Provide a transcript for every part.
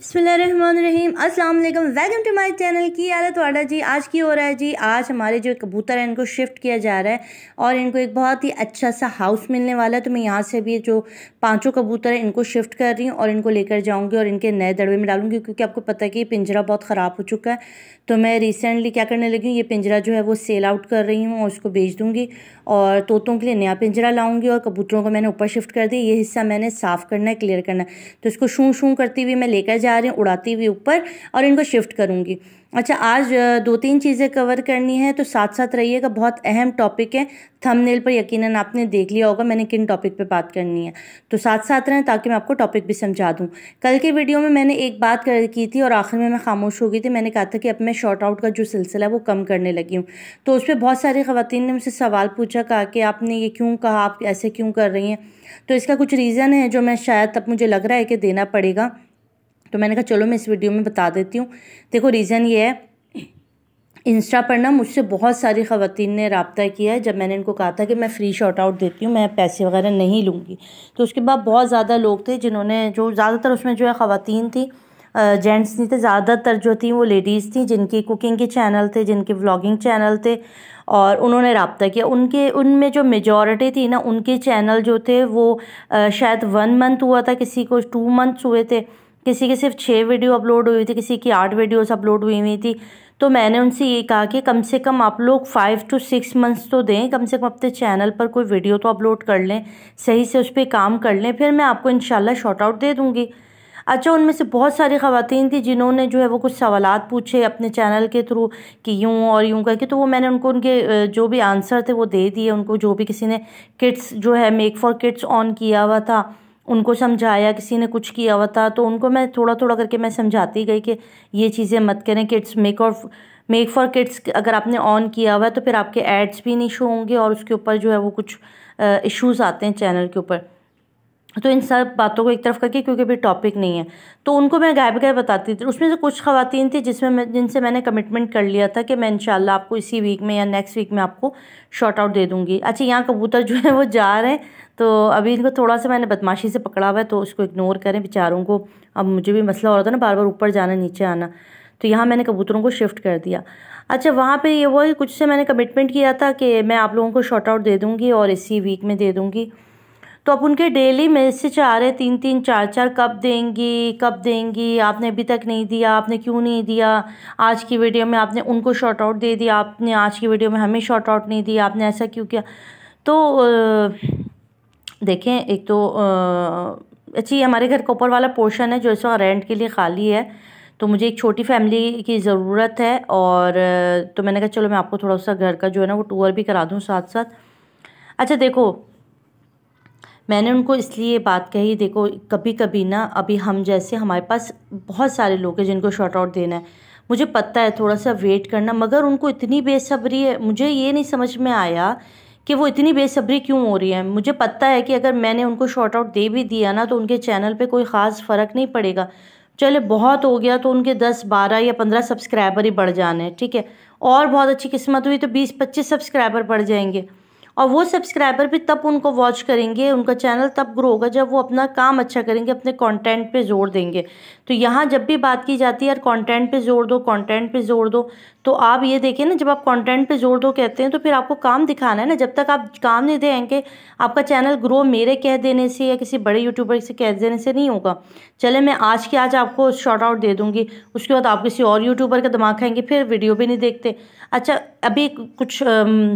बसमीम अस्सलाम वालेकुम वेलकम टू माय चैनल की आला वाडा जी आज की हो रहा है जी आज हमारे जो कबूतर हैं इनको शिफ्ट किया जा रहा है और इनको एक बहुत ही अच्छा सा हाउस मिलने वाला है तो मैं यहाँ से भी जो पांचों कबूतर हैं इनको शिफ्ट कर रही हूँ और इनको लेकर जाऊँगी और इनके नए दड़बे में डालूंगी क्योंकि आपको पता है कि पिंजरा बहुत ख़राब हो चुका है तो मैं रिसेंटली क्या करने लगी हूँ ये पिंजरा जो है वो सेल आउट कर रही हूँ और उसको बेच दूँगी और तोतों के लिए नया पिंजरा लाऊँगी और कबूतरों को मैंने ऊपर शिफ्ट कर दिया ये हिस्सा मैंने साफ़ करना है क्लियर करना है तो इसको शू शू करती हुई मैं लेकर जा रहे हैं उड़ाती हुई ऊपर और इनको शिफ्ट करूँगी अच्छा आज दो तीन चीज़ें कवर करनी है तो साथ साथ रहिएगा बहुत अहम टॉपिक है थंबनेल पर यकीनन आपने देख लिया होगा मैंने किन टॉपिक पे बात करनी है तो साथ साथ रहें ताकि मैं आपको टॉपिक भी समझा दूं कल के वीडियो में मैंने एक बात कर की थी और आखिर में मैं खामोश हो गई थी मैंने कहा था कि अब मैं शॉर्ट आउट का जो सिलसिला है वो कम करने लगी हूँ तो उस पर बहुत सारी ख़वान ने मुझसे सवाल पूछा कहा कि आपने ये क्यों कहा आप ऐसे क्यों कर रही हैं तो इसका कुछ रीज़न है जो मैं शायद अब मुझे लग रहा है कि देना पड़ेगा तो मैंने कहा चलो मैं इस वीडियो में बता देती हूँ देखो रीज़न ये है इंस्टा पर ना मुझसे बहुत सारी ख़वान ने रबता किया है जब मैंने इनको कहा था कि मैं फ़्री शॉर्ट आउट देती हूँ मैं पैसे वगैरह नहीं लूँगी तो उसके बाद बहुत ज़्यादा लोग थे जिन्होंने जो ज़्यादातर उसमें जो है ख़वान थी जेंट्स नहीं थे ज़्यादातर जो थी वो लेडीज़ थी जिनकी कुकिंग के चैनल थे जिनके व्लॉगिंग चैनल थे और उन्होंने रबता किया उनके उनमें जो मेजॉरिटी थी ना उनके चैनल जो थे वो शायद वन मंथ हुआ था किसी को टू मंथ्स हुए थे किसी की सिर्फ छः वीडियो अपलोड हुई थी किसी की आठ वीडियोस अपलोड हुई हुई थी तो मैंने उनसे ये कहा कि कम से कम आप लोग फाइव टू सिक्स मंथ्स तो दें कम से कम अपने चैनल पर कोई वीडियो तो अपलोड कर लें सही से उस पर काम कर लें फिर मैं आपको इन शॉर्ट आउट दे दूँगी अच्छा उनमें से बहुत सारी खातन थी जिन्होंने जो है वो कुछ सवाल पूछे अपने चैनल के थ्रू कि यूँ और यूँ करके तो वो मैंने उनको उनके जो भी आंसर थे वो दे दिए उनको जो भी किसी ने किट्स जो है मेक फॉर किट्स ऑन किया हुआ था उनको समझाया किसी ने कुछ किया हुआ था तो उनको मैं थोड़ा थोड़ा करके मैं समझाती गई कि ये चीज़ें मत करें किड्स मेक और मेक फॉर किड्स अगर आपने ऑन किया हुआ है तो फिर आपके एड्स भी नहीं शो होंगे और उसके ऊपर जो है वो कुछ इश्यूज़ आते हैं चैनल के ऊपर तो इन सब बातों को एक तरफ करके क्योंकि अभी टॉपिक नहीं है तो उनको मैं गायब गायब बताती थी उसमें से कुछ खातन थी जिसमें मैं जिनसे मैंने कमिटमेंट कर लिया था कि मैं इंशाल्लाह आपको इसी वीक में या नेक्स्ट वीक में आपको शॉर्ट आउट दे दूँगी अच्छा यहाँ कबूतर जो है वो जा रहे हैं तो अभी इनको थोड़ा सा मैंने बदमाशी से पकड़ा हुआ है तो उसको इग्नोर करें बेचारों को अब मुझे भी मसला हो रहा था ना बार बार ऊपर जाना नीचे आना तो यहाँ मैंने कबूतरों को शिफ्ट कर दिया अच्छा वहाँ पर ये वो कुछ से मैंने कमिटमेंट किया था कि मैं आप लोगों को शॉर्ट आउट दे दूँगी और इसी वीक में दे दूँगी तो आप उनके डेली मैसेज आ रहे तीन तीन चार चार कब देंगी कब देंगी आपने अभी तक नहीं दिया आपने क्यों नहीं दिया आज की वीडियो में आपने उनको शॉर्ट आउट दे दिया आपने आज की वीडियो में हमें शॉर्ट आउट नहीं दिया आपने ऐसा क्यों किया तो देखें एक तो अच्छी हमारे घर का ऊपर वाला पोर्शन है जो इस वक्त रेंट के लिए खाली है तो मुझे एक छोटी फैमिली की ज़रूरत है और तो मैंने कहा चलो मैं आपको थोड़ा सा घर का जो है ना वो टूर भी करा दूँ साथ साथ अच्छा देखो मैंने उनको इसलिए बात कही देखो कभी कभी ना अभी हम जैसे हमारे पास बहुत सारे लोग हैं जिनको शॉर्ट आउट देना है मुझे पता है थोड़ा सा वेट करना मगर उनको इतनी बेसब्री है मुझे ये नहीं समझ में आया कि वो इतनी बेसब्री क्यों हो रही है मुझे पता है कि अगर मैंने उनको शॉर्ट आउट दे भी दिया ना तो उनके चैनल पर कोई ख़ास फ़र्क नहीं पड़ेगा चले बहुत हो गया तो उनके दस बारह या पंद्रह सब्सक्राइबर ही बढ़ जाने ठीक है और बहुत अच्छी किस्मत हुई तो बीस पच्चीस सब्सक्राइबर बढ़ जाएंगे और वो सब्सक्राइबर भी तब उनको वॉच करेंगे उनका चैनल तब ग्रो होगा जब वो अपना काम अच्छा करेंगे अपने कंटेंट पे जोर देंगे तो यहाँ जब भी बात की जाती है यार कंटेंट पे जोर दो कंटेंट पे जोर दो तो आप ये देखें ना जब आप कंटेंट पे जोर दो कहते हैं तो फिर आपको काम दिखाना है ना जब तक आप काम नहीं देंगे आपका चैनल ग्रो मेरे कह देने से या किसी बड़े यूट्यूबर से कह देने से नहीं होगा चले मैं आज के आज आपको शॉर्ट आउट दे दूँगी उसके बाद आप किसी और यूट्यूबर का दिमाग खाएंगे फिर वीडियो भी नहीं देखते अच्छा अभी कुछ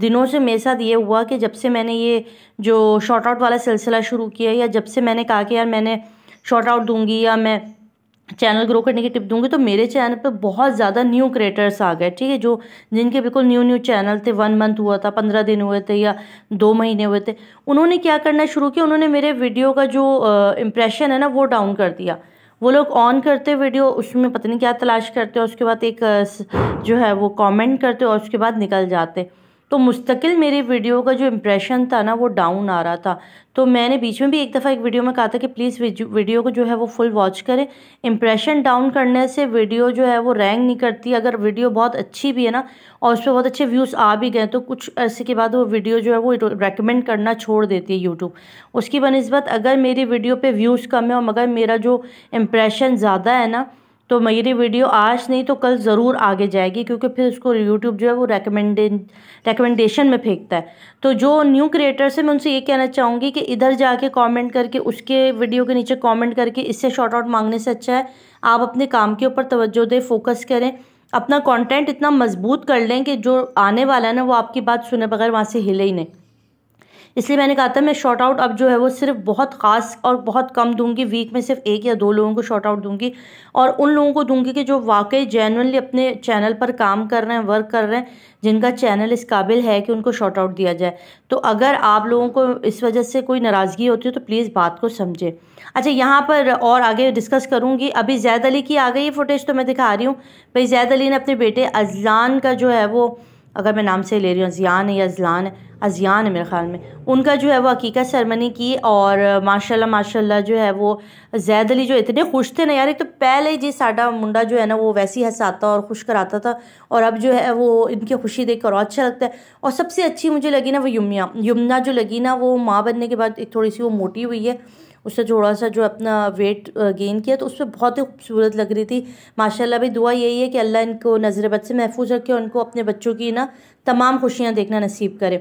दिनों से मेरे साथ ये हुआ कि जब से मैंने ये जो शॉर्ट आउट वाला सिलसिला शुरू किया या जब से मैंने कहा कि यार मैंने शॉर्ट आउट दूंगी या मैं चैनल ग्रो करने की टिप दूंगी तो मेरे चैनल पे बहुत ज़्यादा न्यू क्रिएटर्स आ गए ठीक है जो जिनके बिल्कुल न्यू न्यू चैनल थे वन मंथ हुआ था पंद्रह दिन हुए थे या दो महीने हुए थे उन्होंने क्या करना शुरू किया उन्होंने मेरे वीडियो का जो इम्प्रेशन है ना वो डाउन कर दिया वो लोग ऑन करते वीडियो उसमें पता नहीं क्या तलाश करते और उसके बाद एक जो है वो कमेंट करते और उसके बाद निकल जाते तो मुस्तकिल मेरे वीडियो का जो इम्प्रेशन था ना वो डाउन आ रहा था तो मैंने बीच में भी एक दफ़ा एक वीडियो में कहा था कि प्लीज़ वीडियो को जो है वो फुल वॉच करें इम्प्रेशन डाउन करने से वीडियो जो है वो रैंक नहीं करती अगर वीडियो बहुत अच्छी भी है ना और उस पर बहुत अच्छे व्यूज़ आ भी गए तो कुछ अर्से के बाद वो वीडियो जो है वो रेकमेंड करना छोड़ देती है यूट्यूब उसकी बनस्बत अगर मेरी वीडियो पर व्यूज़ कम है और मगर मेरा जो इम्प्रेशन ज़्यादा है ना तो मेरी वीडियो आज नहीं तो कल ज़रूर आगे जाएगी क्योंकि फिर उसको यूट्यूब जो है वो रेकमेंडे रेकमेंडेशन में फेंकता है तो जो न्यू क्रिएटर्स हैं मैं उनसे ये कहना चाहूँगी कि इधर जाके कमेंट करके उसके वीडियो के नीचे कमेंट करके इससे शॉर्ट आउट मांगने से अच्छा है आप अपने काम के ऊपर तोज्जो दें फोकस करें अपना कॉन्टेंट इतना मजबूत कर लें कि जो आने वाला है ना वो आपकी बात सुने बगैर वहाँ से हिले ही नहीं इसलिए मैंने कहा था मैं शॉर्ट आउट अब जो है वो सिर्फ बहुत ख़ास और बहुत कम दूंगी वीक में सिर्फ एक या दो लोगों को शॉर्ट आउट दूंगी और उन लोगों को दूंगी कि जो वाकई जेनवनली अपने चैनल पर काम कर रहे हैं वर्क कर रहे हैं जिनका चैनल इस काबिल है कि उनको शॉर्ट आउट दिया जाए तो अगर आप लोगों को इस वजह से कोई नाराज़गी होती है तो प्लीज़ बात को समझें अच्छा यहाँ पर और आगे डिस्कस करूँगी अभी जैद अली की आ गई फुटेज तो मैं दिखा रही हूँ भाई जैद अली ने अपने बेटे अजलान का जो है वो अगर मैं नाम से ले रही हूँ अजियान या अजलान अजियान है मेरे ख्याल में उनका जो है वो अकीका सरमनी की और माशाल्लाह माशाल्लाह जो है वो जैद अली जो इतने खुश थे ना यार एक तो पहले ही जी साडा मुंडा जो है ना वो वैसे ही हंसाता और खुश कराता था और अब जो है वो इनकी खुशी देख कर और अच्छा लगता है और सबसे अच्छी मुझे लगी ना वो यमुना यमुना जो लगी ना वो माँ बनने के बाद एक थोड़ी सी वो मोटी हुई है उसने थोड़ा सा जो अपना वेट गेन किया तो उस पर बहुत ही खूबसूरत लग रही थी माशाल्लाह भी दुआ यही है कि अल्लाह इनको नज़रबद से महफूज रखे और उनको अपने बच्चों की ना तमाम खुशियाँ देखना नसीब करे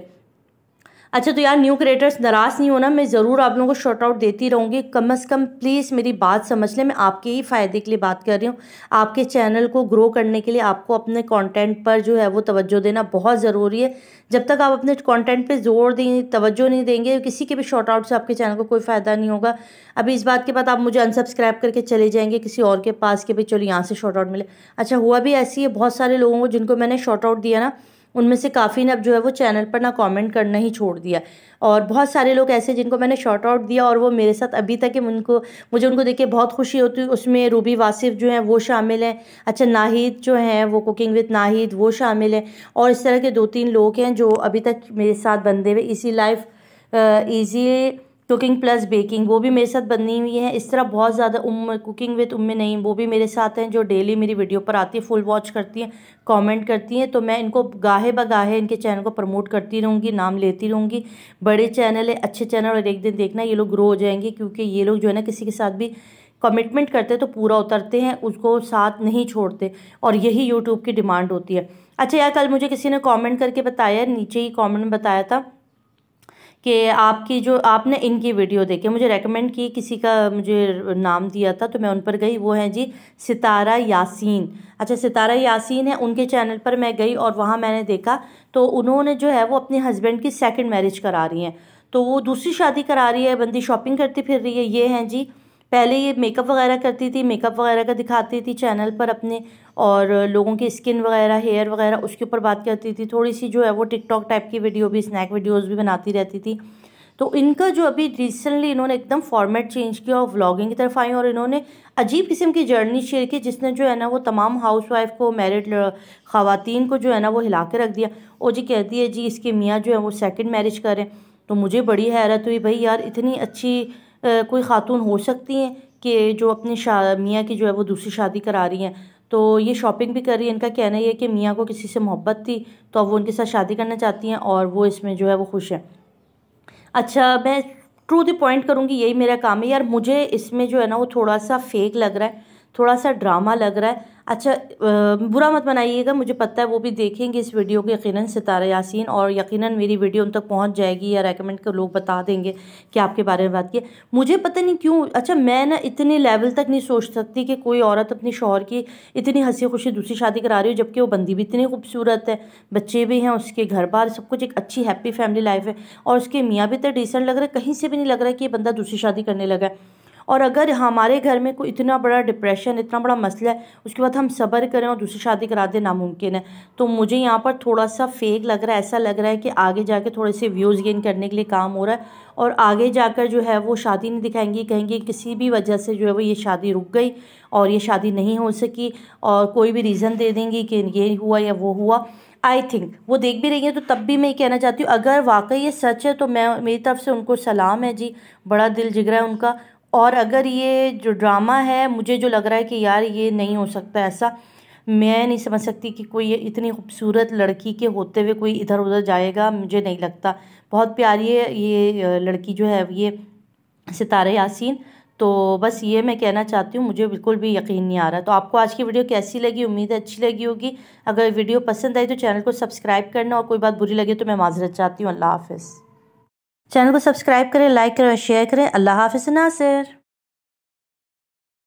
अच्छा तो यार न्यू क्रिएटर्स नाराज़ नहीं होना मैं ज़रूर आप लोगों को शॉर्ट आउट देती रहूँगी कम अज़ कम प्लीज़ मेरी बात समझ लें मैं आपके ही फ़ायदे के लिए बात कर रही हूँ आपके चैनल को ग्रो करने के लिए आपको अपने कॉन्टेंट पर जो है वो तवज्जो देना बहुत ज़रूरी है जब तक आप अपने कॉन्टेंट पर जोर दें तोज्जो नहीं देंगे किसी के भी शॉर्ट आउट से आपके चैनल को कोई फ़ायदा नहीं होगा अभी इस बात के बाद आप मुझे अनसब्सक्राइब करके चले जाएँगे किसी और के पास के भाई चलो यहाँ से शॉर्ट आउट मिले अच्छा हुआ भी ऐसी है बहुत सारे लोगों को जिनको मैंने शॉर्ट आउट दिया ना उनमें से काफ़ी ने अब जो है वो चैनल पर ना कमेंट करना ही छोड़ दिया और बहुत सारे लोग ऐसे जिनको मैंने शॉर्ट आउट दिया और वो मेरे साथ अभी तक उनको मुझे उनको देख के बहुत खुशी होती है उसमें रूबी वासिफ जो हैं वो शामिल हैं अच्छा नाहिद जो हैं वो कुकिंग विद नाहिद वो शामिल हैं और इस तरह के दो तीन लोग हैं जो अभी तक मेरे साथ बंधे हुए इसी life easy cooking plus baking वो भी मेरे साथ बनी हुई है इस तरह बहुत ज़्यादा उम कुकिंग विद उम्मे नहीं वो भी मेरे साथ हैं जो डेली मेरी वीडियो पर आती है फुल वॉच करती हैं कमेंट करती हैं तो मैं इनको गाहे ब गाहे इनके चैनल को प्रमोट करती रहूँगी नाम लेती रहूँगी बड़े चैनल है अच्छे चैनल और एक दिन देखना ये लोग ग्रो हो जाएंगे क्योंकि ये लोग जो है ना किसी के साथ भी कमिटमेंट करते हैं तो पूरा उतरते हैं उसको साथ नहीं छोड़ते और यही यूट्यूब की डिमांड होती है अच्छा यार कल मुझे किसी ने कमेंट करके बताया नीचे ही कमेंट में बताया था कि आपकी जो आपने इनकी वीडियो देखी मुझे रेकमेंड की किसी का मुझे नाम दिया था तो मैं उन पर गई वो हैं जी सितारा यासीन अच्छा सितारा यासीन है उनके चैनल पर मैं गई और वहाँ मैंने देखा तो उन्होंने जो है वो अपने हस्बैंड की सेकंड मैरिज करा रही हैं तो वो दूसरी शादी करा रही है बंदी शॉपिंग करती फिर रही है ये हैं जी पहले ये मेकअप वगैरह करती थी मेकअप वगैरह का दिखाती थी चैनल पर अपने और लोगों की स्किन वगैरह हेयर वगैरह उसके ऊपर बात करती थी थोड़ी सी जो है वो टिकटॉक टाइप की वीडियो भी स्नैक वीडियोज़ भी बनाती रहती थी तो इनका जो अभी रिसेंटली इन्होंने एकदम फॉर्मेट चेंज किया और व्लॉगिंग की तरफ आई और इन्होंने अजीब किस्म की जर्नी शेयर की जिसने जो है ना वो तमाम हाउसवाइफ को मैरिड ख़वातीन को जो है ना वो हिला के रख दिया और जी कहती है जी इसके मियाँ जो है वो सेकेंड मैरिज करें तो मुझे बड़ी हैरत हुई भाई यार इतनी अच्छी कोई ख़ातून हो सकती हैं कि जो अपने मियाँ की जो है वो दूसरी शादी करा रही हैं तो ये शॉपिंग भी कर रही है इनका कहना ये है कि मियाँ को किसी से मोहब्बत थी तो अब वो उनके साथ शादी करना चाहती हैं और वो इसमें जो है वो खुश हैं अच्छा मैं ट्रू द पॉइंट करूँगी यही मेरा काम है यार मुझे इसमें जो है ना वो थोड़ा सा फेक लग रहा है थोड़ा सा ड्रामा लग रहा है अच्छा बुरा मत बनाइएगा मुझे पता है वो भी देखेंगे इस वीडियो को यकीनन सितारा यासीन और यकीनन मेरी वीडियो उन तक पहुंच जाएगी या रेकमेंड कर लोग बता देंगे कि आपके बारे में बात की मुझे पता नहीं क्यों अच्छा मैं ना इतने लेवल तक नहीं सोच सकती कि कोई औरत अपनी शोहर की इतनी हंसी खुशी दूसरी शादी करा रही हो जबकि वो बंदी भी इतनी खूबसूरत है बच्चे भी हैं उसके घर बार सब कुछ एक अच्छी हैप्पी फैमिली लाइफ है और उसके मियाँ भी तो डिसेंट लग रहा है कहीं से भी नहीं लग रहा है कि ये बंदा दूसरी शादी करने लगा है और अगर हमारे घर में कोई इतना बड़ा डिप्रेशन इतना बड़ा मसला है उसके बाद हम सब्र करें और दूसरी शादी करा दें नामुमकिन है तो मुझे यहाँ पर थोड़ा सा फेक लग रहा है ऐसा लग रहा है कि आगे जाके थोड़े से व्यूज़ गेन करने के लिए काम हो रहा है और आगे जाकर जो है वो शादी नहीं दिखाएंगी कहेंगी किसी भी वजह से जो है वो ये शादी रुक गई और ये शादी नहीं हो सकी और कोई भी रीज़न दे देंगी कि ये हुआ या वो हुआ आई थिंक वो देख भी रही है तो तब भी मैं ये कहना चाहती हूँ अगर वाकई ये सच है तो मैं मेरी तरफ से उनको सलाम है जी बड़ा दिल जिगरा है उनका और अगर ये जो ड्रामा है मुझे जो लग रहा है कि यार ये नहीं हो सकता ऐसा मैं नहीं समझ सकती कि कोई ये इतनी खूबसूरत लड़की के होते हुए कोई इधर उधर जाएगा मुझे नहीं लगता बहुत प्यारी है ये लड़की जो है ये सितारे यासीन तो बस ये मैं कहना चाहती हूँ मुझे बिल्कुल भी यकीन नहीं आ रहा तो आपको आज की वीडियो कैसी लगी उम्मीद है अच्छी लगी होगी अगर वीडियो पसंद आई तो चैनल को सब्सक्राइब करना और कोई बात बुरी लगे तो मैं माजरत चाहती हूँ अल्लाह हाफिज़ चैनल को सब्सक्राइब करें लाइक करें और शेयर करें अल्लाह हाफिज नासिर